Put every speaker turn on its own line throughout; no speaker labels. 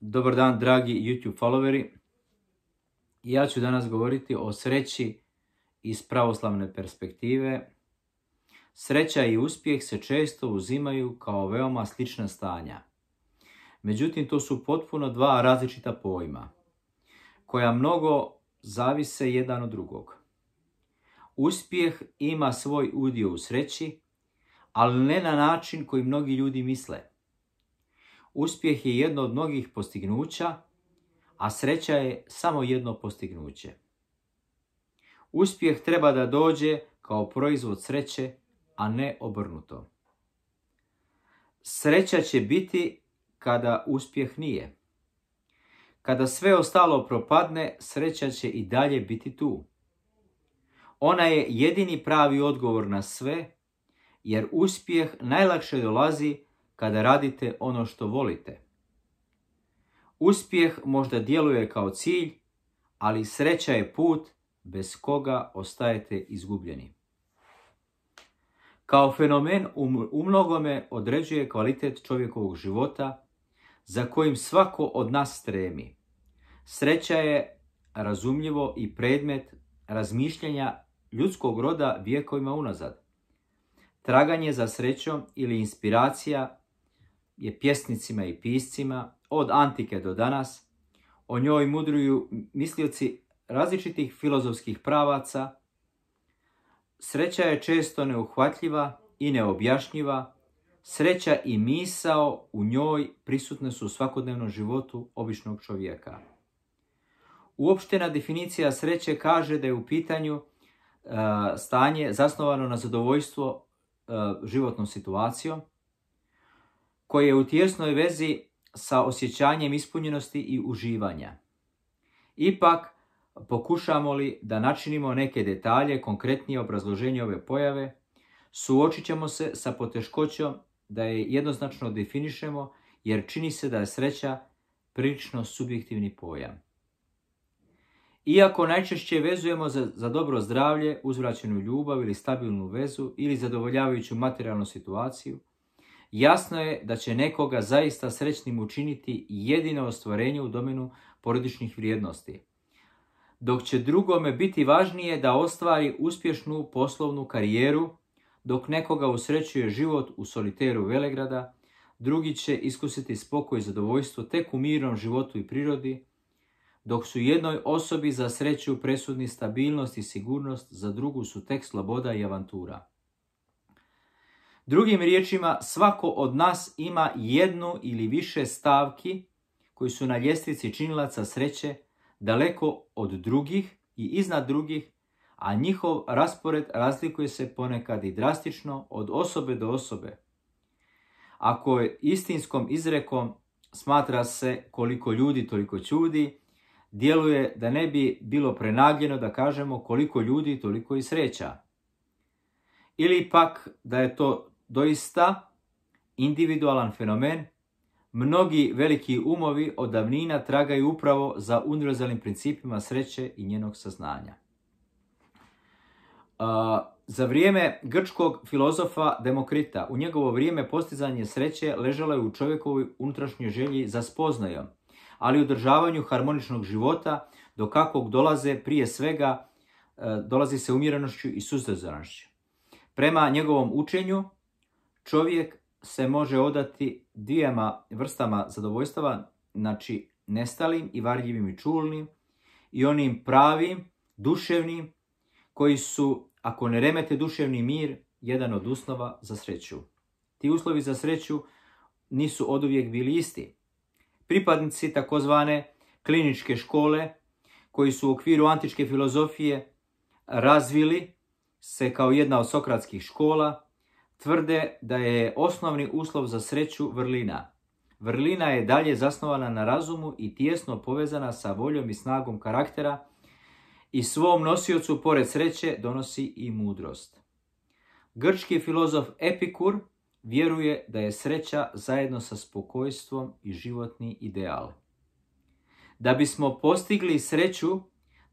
Dobar dan dragi YouTube followeri. Ja ću danas govoriti o sreći iz pravoslavne perspektive. Sreća i uspjeh se često uzimaju kao veoma slična stanja. Međutim, to su potpuno dva različita pojma, koja mnogo zavise jedan od drugog. Uspjeh ima svoj udio u sreći, ali ne na način koji mnogi ljudi misle – Uspjeh je jedno od mnogih postignuća, a sreća je samo jedno postignuće. Uspjeh treba da dođe kao proizvod sreće, a ne obrnuto. Sreća će biti kada uspjeh nije. Kada sve ostalo propadne, sreća će i dalje biti tu. Ona je jedini pravi odgovor na sve, jer uspjeh najlakše dolazi kada radite ono što volite. Uspjeh možda djeluje kao cilj, ali sreća je put bez koga ostajete izgubljeni. Kao fenomen u mnogome određuje kvalitet čovjekovog života za kojim svako od nas stremi. Sreća je razumljivo i predmet razmišljanja ljudskog roda vijekovima unazad. Traganje za srećom ili inspiracija je pjesnicima i piscima od antike do danas. O njoj mudruju mislioci različitih filozofskih pravaca. Sreća je često neuhvatljiva i neobjašnjiva. Sreća i misao u njoj prisutne su u svakodnevnom životu običnog čovjeka. Uopštena definicija sreće kaže da je u pitanju e, stanje zasnovano na zadovoljstvo e, životnom situacijom, koje je u tjesnoj vezi sa osjećanjem ispunjenosti i uživanja. Ipak, pokušamo li da načinimo neke detalje, konkretnije obrazloženje ove pojave, suočit ćemo se sa poteškoćom da je jednoznačno definišemo, jer čini se da je sreća prilično subjektivni pojam. Iako najčešće vezujemo za, za dobro zdravlje, uzvraćenu ljubav ili stabilnu vezu ili zadovoljavajuću materijalnu situaciju, Jasno je da će nekoga zaista srećnim učiniti jedino ostvarenje u domenu porodičnih vrijednosti, dok će drugome biti važnije da ostvari uspješnu poslovnu karijeru, dok nekoga usrećuje život u soliteru Velegrada, drugi će iskusiti spokoj i zadovoljstvo tek u mirnom životu i prirodi, dok su jednoj osobi za sreću presudni stabilnost i sigurnost, za drugu su tek sloboda i avantura. Drugim riječima, svako od nas ima jednu ili više stavki koji su na ljestvici činilaca sreće daleko od drugih i iznad drugih, a njihov raspored razlikuje se ponekad i drastično od osobe do osobe. Ako je istinskom izrekom smatra se koliko ljudi toliko čudi, djeluje da ne bi bilo prenagljeno da kažemo koliko ljudi toliko i sreća. Ili pak da je to doista individualan fenomen, mnogi veliki umovi od davnina tragaju upravo za univerzalnim principima sreće i njenog saznanja. za vrijeme grčkog filozofa Demokrita u njegovo vrijeme postizanje sreće ležalo je u čovjekovoj unutrašnjoj želji za spoznajom, ali u održavanju harmoničnog života do kakvog dolaze prije svega e, dolazi se umjerenošću i suzdržanošću. Prema njegovom učenju čovjek se može odati dvijema vrstama zadovoljstava, znači nestalim i varljivim i čulnim i onim pravim, duševnim, koji su, ako ne remete duševni mir, jedan od usnova za sreću. Ti uslovi za sreću nisu oduvijek bili isti. Pripadnici takozvane kliničke škole, koji su u okviru antičke filozofije razvili se kao jedna od sokratskih škola, tvrde da je osnovni uslov za sreću vrlina. Vrlina je dalje zasnovana na razumu i tijesno povezana sa voljom i snagom karaktera i svom nosiocu pored sreće donosi i mudrost. Grčki filozof Epikur vjeruje da je sreća zajedno sa spokojstvom i životni ideal. Da bismo postigli sreću,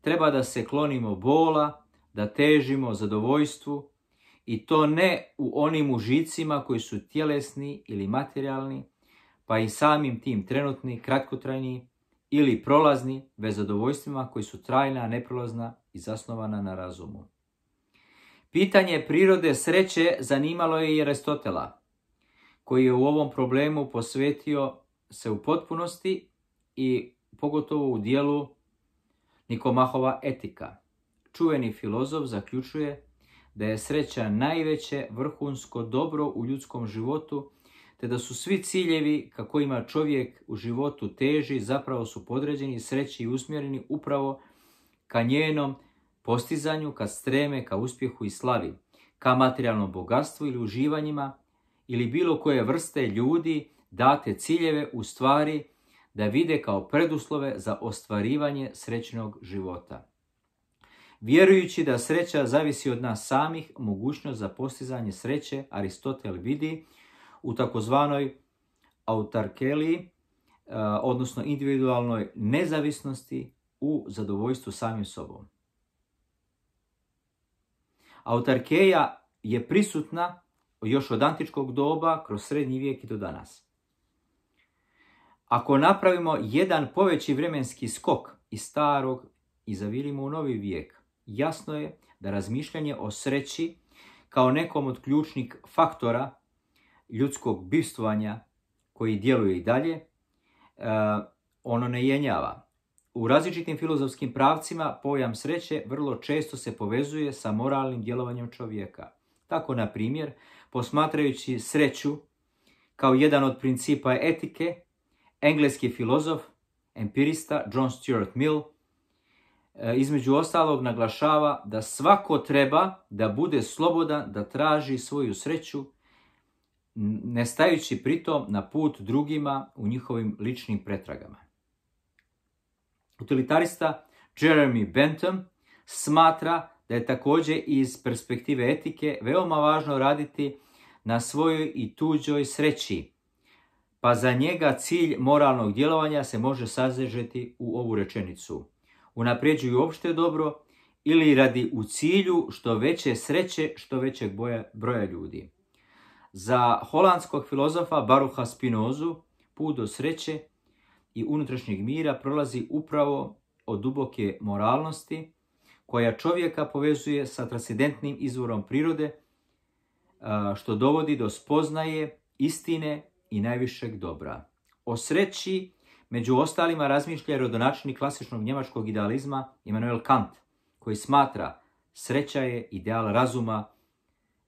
treba da se klonimo bola, da težimo zadovoljstvu, i to ne u onim užicima koji su tjelesni ili materijalni, pa i samim tim trenutni, kratkotrajni ili prolazni, bez zadovoljstvima koji su trajna, neprolazna i zasnovana na razumu. Pitanje prirode sreće zanimalo je i Aristotela, koji je u ovom problemu posvetio se u potpunosti i pogotovo u dijelu Nikomahova etika. Čuveni filozof zaključuje da je sreća najveće vrhunsko dobro u ljudskom životu, te da su svi ciljevi ka kojima čovjek u životu teži zapravo su podređeni, sreći i usmjereni upravo ka njenom postizanju, ka streme, ka uspjehu i slavi, ka materijalnom bogatstvu ili uživanjima ili bilo koje vrste ljudi date ciljeve u stvari da vide kao preduslove za ostvarivanje srećnog života. Vjerujući da sreća zavisi od nas samih, mogućnost za postizanje sreće Aristotel vidi u takozvanoj autarkeliji, e, odnosno individualnoj nezavisnosti u zadovoljstvu samim sobom. Autarkeja je prisutna još od antičkog doba, kroz srednji vijek i do danas. Ako napravimo jedan poveći vremenski skok iz starog i zavilimo u novi vijek, jasno je da razmišljanje o sreći kao nekom od ključnih faktora ljudskog bivstvovanja koji djeluje i dalje, e, ono ne jenjava. U različitim filozofskim pravcima pojam sreće vrlo često se povezuje sa moralnim djelovanjem čovjeka. Tako, na primjer, posmatrajući sreću kao jedan od principa etike, engleski filozof, empirista John Stuart Mill – E, između ostalog naglašava da svako treba da bude slobodan, da traži svoju sreću, ne stajući pritom na put drugima u njihovim ličnim pretragama. Utilitarista Jeremy Bentham smatra da je također iz perspektive etike veoma važno raditi na svojoj i tuđoj sreći, pa za njega cilj moralnog djelovanja se može sazrežeti u ovu rečenicu – unaprijeđuju opšte dobro ili radi u cilju što veće sreće što većeg broja ljudi. Za holandskog filozofa Baruha Spinozu put do sreće i unutrašnjeg mira prolazi upravo od duboke moralnosti koja čovjeka povezuje sa transcendentnim izvorom prirode što dovodi do spoznaje istine i najvišeg dobra. O sreći Među ostalima razmišlja rodonačni klasičnog njemačkog idealizma Immanuel Kant, koji smatra sreća je ideal razuma,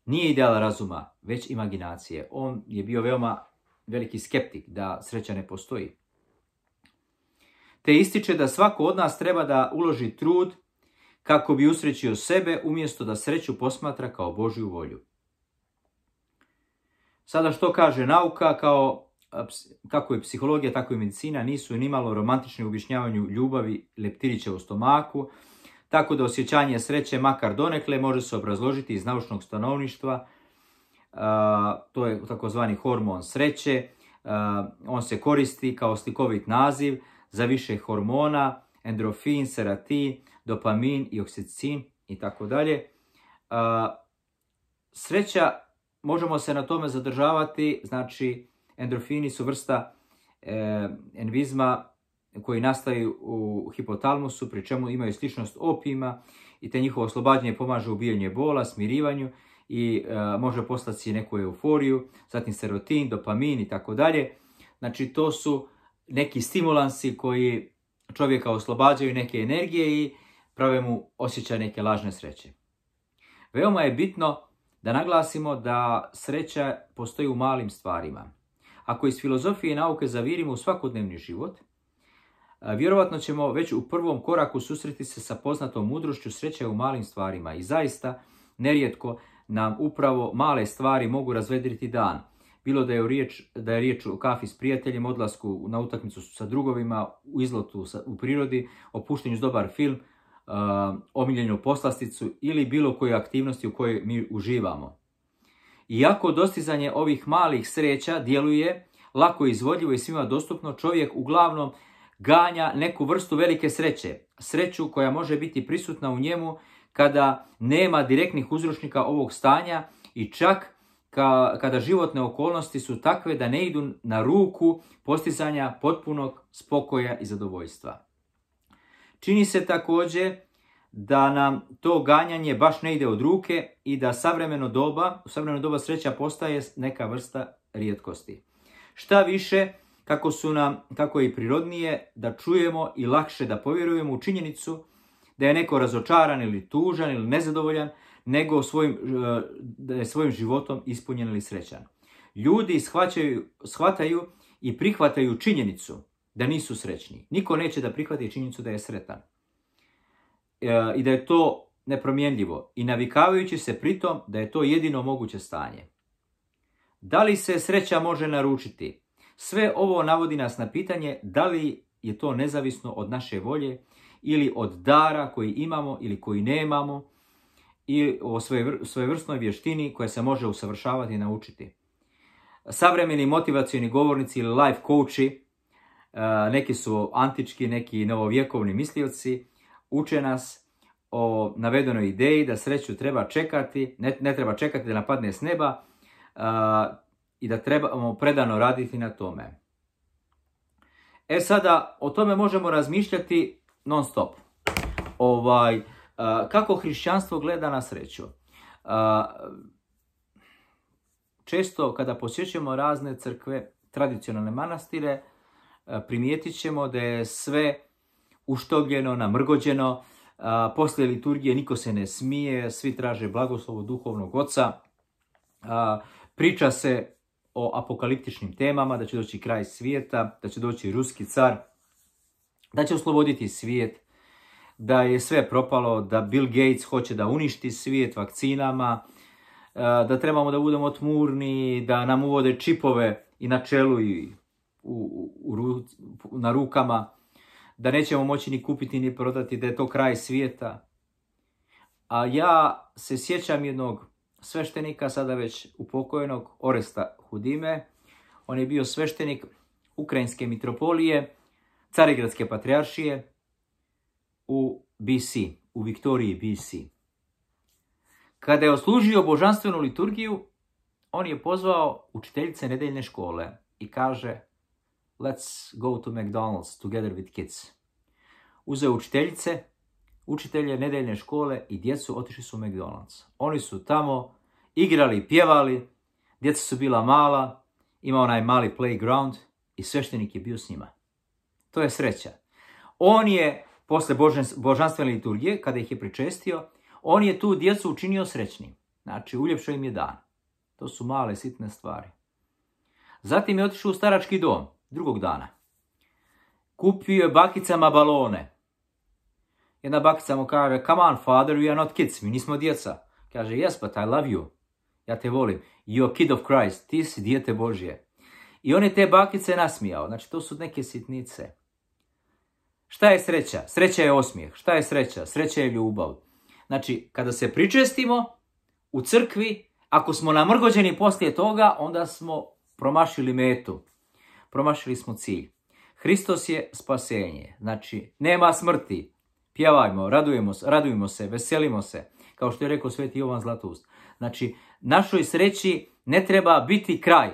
nije ideal razuma, već imaginacije. On je bio veoma veliki skeptik da sreća ne postoji. Te ističe da svako od nas treba da uloži trud kako bi usrećio sebe umjesto da sreću posmatra kao Božju volju. Sada što kaže nauka kao kako je psihologija, tako i medicina nisu nimalo romantični u objašnjavanju ljubavi leptirića u stomaku, tako da osjećanje sreće makar donekle može se obrazložiti iz naučnog stanovništva, to je takozvani hormon sreće, on se koristi kao slikovit naziv za više hormona, endrofin, seratin, dopamin i oksicin i tako dalje. Sreća, možemo se na tome zadržavati, znači Endorfini su vrsta e, envizma koji nastaju u hipotalmusu, pri čemu imaju sličnost opijima i te njihovo oslobađanje pomaže u ubijanju bola, smirivanju i e, može postati neku euforiju, zatim serotin, dopamin i tako dalje. Znači to su neki stimulansi koji čovjeka oslobađaju neke energije i prave mu osjećaj neke lažne sreće. Veoma je bitno da naglasimo da sreća postoji u malim stvarima. Ako iz filozofije i nauke zavirimo u svakodnevni život, e, vjerovatno ćemo već u prvom koraku susreti se sa poznatom mudrošću sreće u malim stvarima i zaista nerijetko nam upravo male stvari mogu razvedriti dan. Bilo da je, riječ, da je riječ o kafi s prijateljem, odlasku na utakmicu sa drugovima, u izlotu u prirodi, opuštenju s dobar film, e, omiljenju poslasticu ili bilo koje aktivnosti u kojoj mi uživamo. Iako dostizanje ovih malih sreća djeluje lako izvodljivo i svima dostupno, čovjek uglavnom ganja neku vrstu velike sreće. Sreću koja može biti prisutna u njemu kada nema direktnih uzročnika ovog stanja i čak kada životne okolnosti su takve da ne idu na ruku postizanja potpunog spokoja i zadovoljstva. Čini se također da nam to ganjanje baš ne ide od ruke i da savremeno doba, u savremeno doba sreća postaje neka vrsta rijetkosti. Šta više, kako su nam, kako je i prirodnije, da čujemo i lakše da povjerujemo u činjenicu da je neko razočaran ili tužan ili nezadovoljan, nego svojim, e, da je svojim životom ispunjen ili srećan. Ljudi shvaćaju, shvataju i prihvataju činjenicu da nisu srećni. Niko neće da prihvati činjenicu da je sretan. E, i da je to nepromjenljivo i navikavajući se pritom da je to jedino moguće stanje. Da li se sreća može naručiti? Sve ovo navodi nas na pitanje da li je to nezavisno od naše volje ili od dara koji imamo ili koji nemamo i o svojevrsnoj vještini koja se može usavršavati i naučiti. Savremeni motivacioni govornici ili life coachi, e, neki su antički, neki novovjekovni mislioci, uče nas o navedenoj ideji da sreću treba čekati, ne, ne treba čekati da napadne s neba i da trebamo predano raditi na tome. E sada, o tome možemo razmišljati non stop. Ovaj, kako hrišćanstvo gleda na sreću? često kada posjećujemo razne crkve, tradicionalne manastire, primijetit ćemo da je sve uštogljeno, namrgođeno. poslije liturgije niko se ne smije, svi traže blagoslovu duhovnog oca. priča se o apokaliptičnim temama, da će doći kraj svijeta, da će doći ruski car, da će osloboditi svijet, da je sve propalo, da Bill Gates hoće da uništi svijet vakcinama, da trebamo da budemo tmurni, da nam uvode čipove i na čelu i na rukama da nećemo moći ni kupiti ni prodati, da je to kraj svijeta. A ja se sjećam jednog sveštenika, sada već upokojenog, Oresta Hudime. On je bio sveštenik Ukrajinske mitropolije, Carigradske patrijaršije u BC, u Viktoriji BC. Kada je oslužio božanstvenu liturgiju, on je pozvao učiteljice nedeljne škole i kaže let's go to McDonald's together with kids. Uzeo učiteljice, učitelje nedeljne škole i djecu otišli su u McDonald's. Oni su tamo igrali, pjevali, djeca su bila mala, imao onaj mali playground i sveštenik je bio s njima. To je sreća. On je, posle božanstvene liturgije, kada ih je pričestio, on je tu djecu učinio srećnim. Znači, uljepšao im je dan. To su male, sitne stvari. Zatim je otišao u starački dom drugog dana. Kupio je bakicama balone. Jedna bakica mu kaže, come on father, we are not kids, mi nismo djeca. Kaže, yes, but I love you. Ja te volim. are kid of Christ, ti si dijete Božje. I on je te bakice nasmijao. Znači, to su neke sitnice. Šta je sreća? Sreća je osmijeh. Šta je sreća? Sreća je ljubav. Znači, kada se pričestimo u crkvi, ako smo namrgođeni poslije toga, onda smo promašili metu promašili smo cilj. Hristos je spasenje, znači nema smrti. Pjevajmo, radujemo, radujemo se, veselimo se, kao što je rekao sveti Jovan Zlatust. Znači, našoj sreći ne treba biti kraj.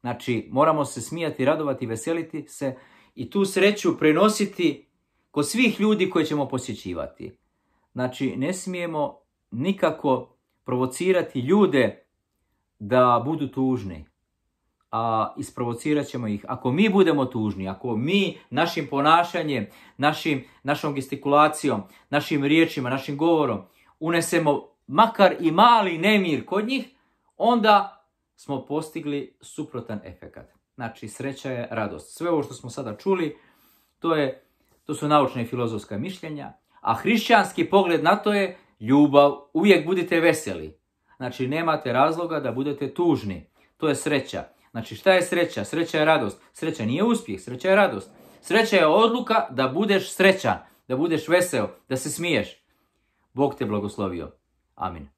Znači, moramo se smijati, radovati, veseliti se i tu sreću prenositi kod svih ljudi koje ćemo posjećivati. Znači, ne smijemo nikako provocirati ljude da budu tužni a isprovocirat ćemo ih. Ako mi budemo tužni, ako mi našim ponašanjem, našim, našom gestikulacijom, našim riječima, našim govorom unesemo makar i mali nemir kod njih, onda smo postigli suprotan efekat. Znači, sreća je radost. Sve ovo što smo sada čuli, to, je, to su naučne i filozofska mišljenja, a hrišćanski pogled na to je ljubav, uvijek budite veseli. Znači, nemate razloga da budete tužni. To je sreća. Znači šta je sreća? Sreća je radost. Sreća nije uspjeh, sreća je radost. Sreća je odluka da budeš srećan, da budeš veseo, da se smiješ. Bog te blagoslovio. Amin.